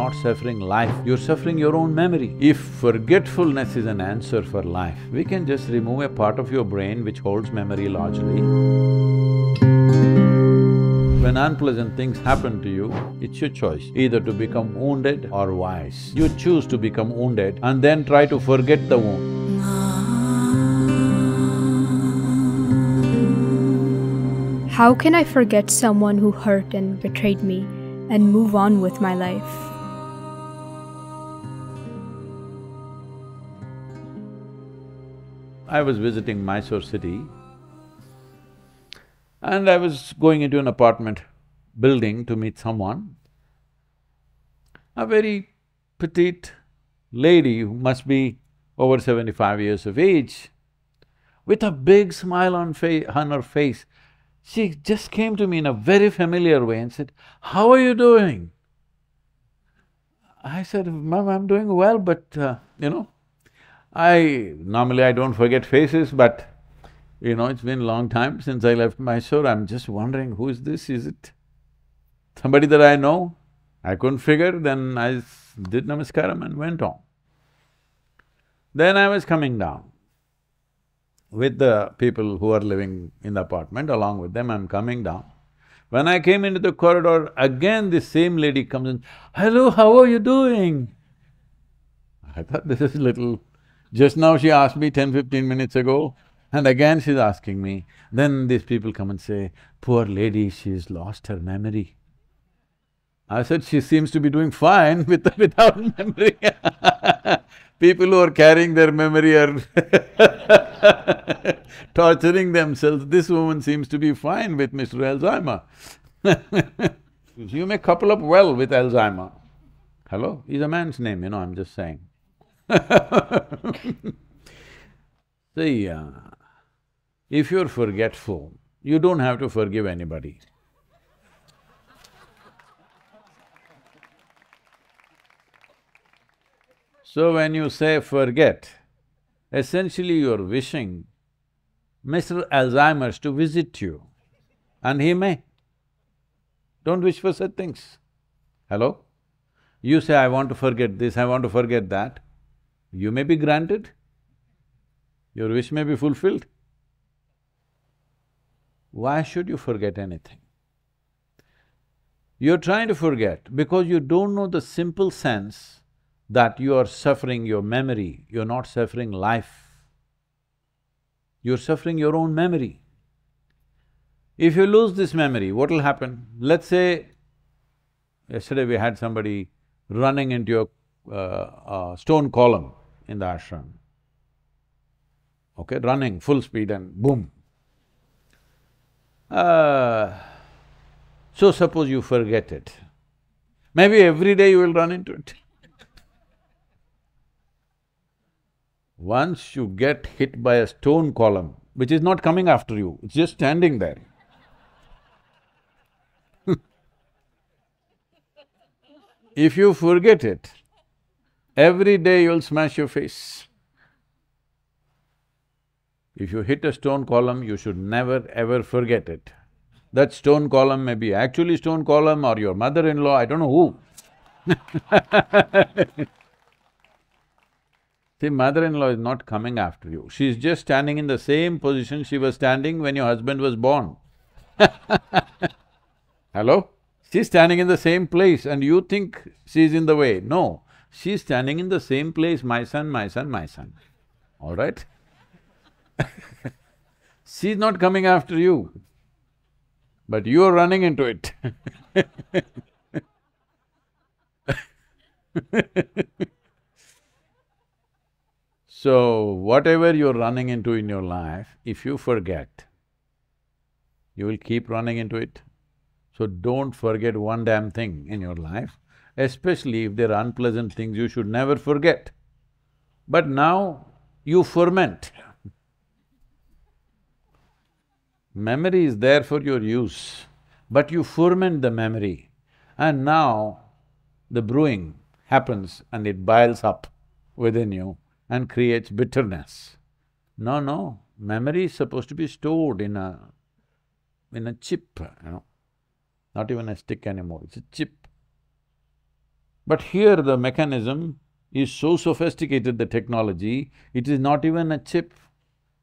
not suffering life, you're suffering your own memory. If forgetfulness is an answer for life, we can just remove a part of your brain which holds memory largely. When unpleasant things happen to you, it's your choice, either to become wounded or wise. You choose to become wounded and then try to forget the wound. How can I forget someone who hurt and betrayed me and move on with my life? I was visiting Mysore city and I was going into an apartment building to meet someone. A very petite lady who must be over seventy-five years of age, with a big smile on, on her face, she just came to me in a very familiar way and said, how are you doing? I said, ma'am, I'm doing well, but uh, you know, I… normally I don't forget faces, but you know, it's been a long time since I left Mysore, I'm just wondering, who is this, is it somebody that I know? I couldn't figure, then I did namaskaram and went on. Then I was coming down with the people who are living in the apartment, along with them I'm coming down. When I came into the corridor, again the same lady comes in, hello, how are you doing? I thought this is little just now she asked me 10-15 minutes ago, and again she's asking me. Then these people come and say, poor lady, she's lost her memory. I said, she seems to be doing fine with without memory People who are carrying their memory are torturing themselves. This woman seems to be fine with Mr. Alzheimer. you may couple up well with Alzheimer. Hello? he's a man's name, you know, I'm just saying. See, uh, if you're forgetful, you don't have to forgive anybody. So when you say forget, essentially you're wishing Mr. Alzheimer's to visit you, and he may. Don't wish for such things. Hello? You say, I want to forget this, I want to forget that you may be granted, your wish may be fulfilled. Why should you forget anything? You're trying to forget because you don't know the simple sense that you are suffering your memory, you're not suffering life. You're suffering your own memory. If you lose this memory, what'll happen? Let's say, yesterday we had somebody running into a uh, uh, stone column in the ashram. Okay, running full speed and boom. Uh, so suppose you forget it, maybe every day you will run into it. Once you get hit by a stone column, which is not coming after you, it's just standing there. if you forget it, every day you'll smash your face. If you hit a stone column, you should never ever forget it. That stone column may be actually stone column or your mother-in-law, I don't know who See, mother-in-law is not coming after you, she's just standing in the same position she was standing when your husband was born Hello? She's standing in the same place and you think she's in the way. No, she's standing in the same place, my son, my son, my son, all right? she's not coming after you, but you are running into it So, whatever you're running into in your life, if you forget, you will keep running into it. So, don't forget one damn thing in your life especially if there are unpleasant things you should never forget. But now you ferment. Memory is there for your use, but you ferment the memory and now the brewing happens and it biles up within you and creates bitterness. No, no, memory is supposed to be stored in a… in a chip, you know, not even a stick anymore, it's a chip. But here the mechanism is so sophisticated, the technology, it is not even a chip,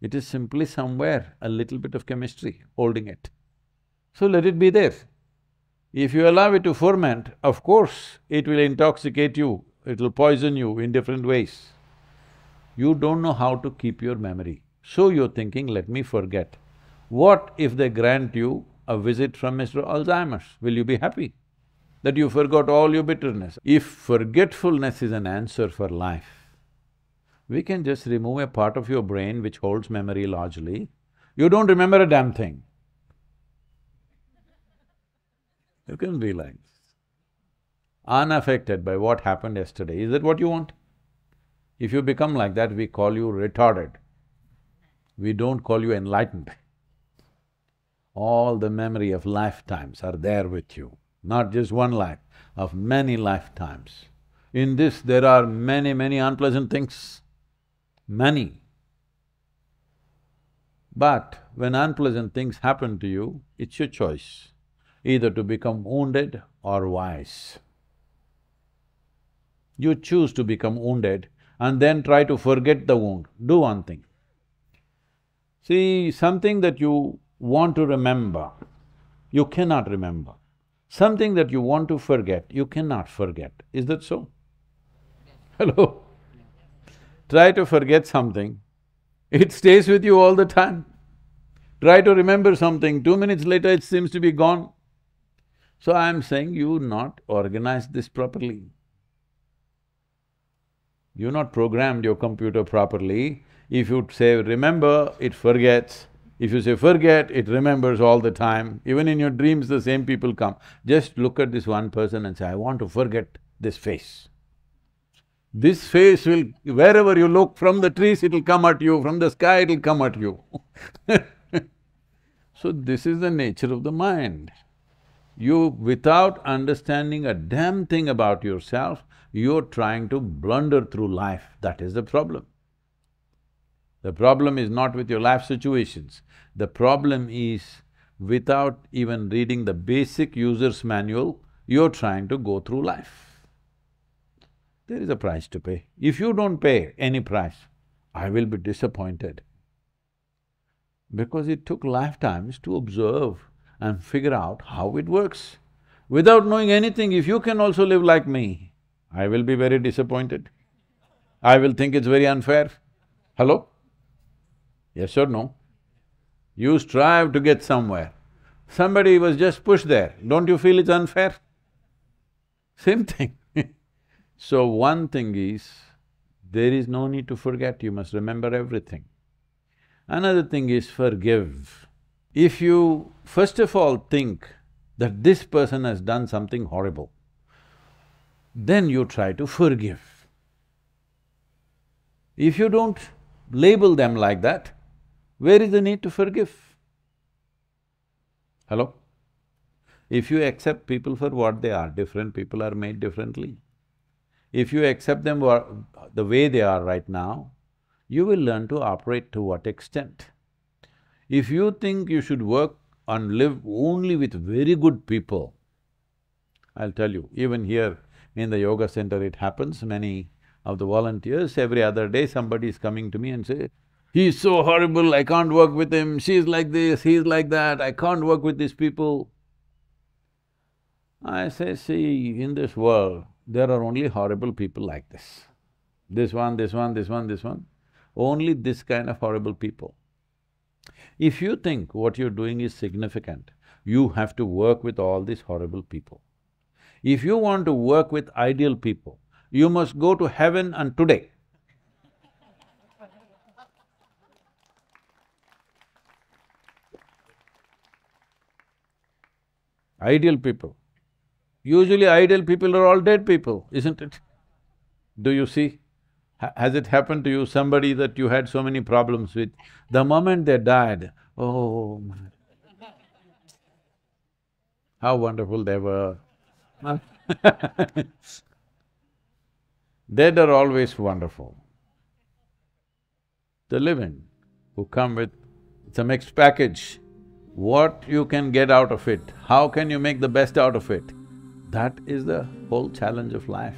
it is simply somewhere a little bit of chemistry holding it. So let it be there. If you allow it to ferment, of course it will intoxicate you, it'll poison you in different ways. You don't know how to keep your memory, so you're thinking, let me forget. What if they grant you a visit from Mr. Alzheimer's? Will you be happy? that you forgot all your bitterness. If forgetfulness is an answer for life, we can just remove a part of your brain which holds memory largely. You don't remember a damn thing. You can be like this. Unaffected by what happened yesterday, is that what you want? If you become like that, we call you retarded. We don't call you enlightened. All the memory of lifetimes are there with you not just one life, of many lifetimes. In this, there are many, many unpleasant things, many. But when unpleasant things happen to you, it's your choice, either to become wounded or wise. You choose to become wounded and then try to forget the wound. Do one thing. See, something that you want to remember, you cannot remember. Something that you want to forget, you cannot forget. Is that so? Hello? Try to forget something, it stays with you all the time. Try to remember something, two minutes later it seems to be gone. So I am saying you not organized this properly. You not programmed your computer properly. If you say remember, it forgets. If you say forget, it remembers all the time. Even in your dreams, the same people come. Just look at this one person and say, I want to forget this face. This face will… wherever you look, from the trees it'll come at you, from the sky it'll come at you So this is the nature of the mind. You… without understanding a damn thing about yourself, you're trying to blunder through life, that is the problem. The problem is not with your life situations, the problem is without even reading the basic user's manual, you're trying to go through life. There is a price to pay. If you don't pay any price, I will be disappointed. Because it took lifetimes to observe and figure out how it works. Without knowing anything, if you can also live like me, I will be very disappointed. I will think it's very unfair. Hello? Yes or no? You strive to get somewhere. Somebody was just pushed there, don't you feel it's unfair? Same thing So one thing is, there is no need to forget, you must remember everything. Another thing is forgive. If you first of all think that this person has done something horrible, then you try to forgive. If you don't label them like that, where is the need to forgive? Hello? If you accept people for what they are, different people are made differently. If you accept them the way they are right now, you will learn to operate to what extent. If you think you should work and live only with very good people, I'll tell you, even here in the yoga center it happens, many of the volunteers, every other day somebody is coming to me and say, He's so horrible, I can't work with him, she's like this, he's like that, I can't work with these people. I say, see, in this world, there are only horrible people like this. This one, this one, this one, this one. Only this kind of horrible people. If you think what you're doing is significant, you have to work with all these horrible people. If you want to work with ideal people, you must go to heaven and today. Ideal people. Usually ideal people are all dead people, isn't it? Do you see? H has it happened to you, somebody that you had so many problems with, the moment they died, oh, how wonderful they were. Dead are always wonderful. The living who come with, it's a mixed package what you can get out of it, how can you make the best out of it, that is the whole challenge of life.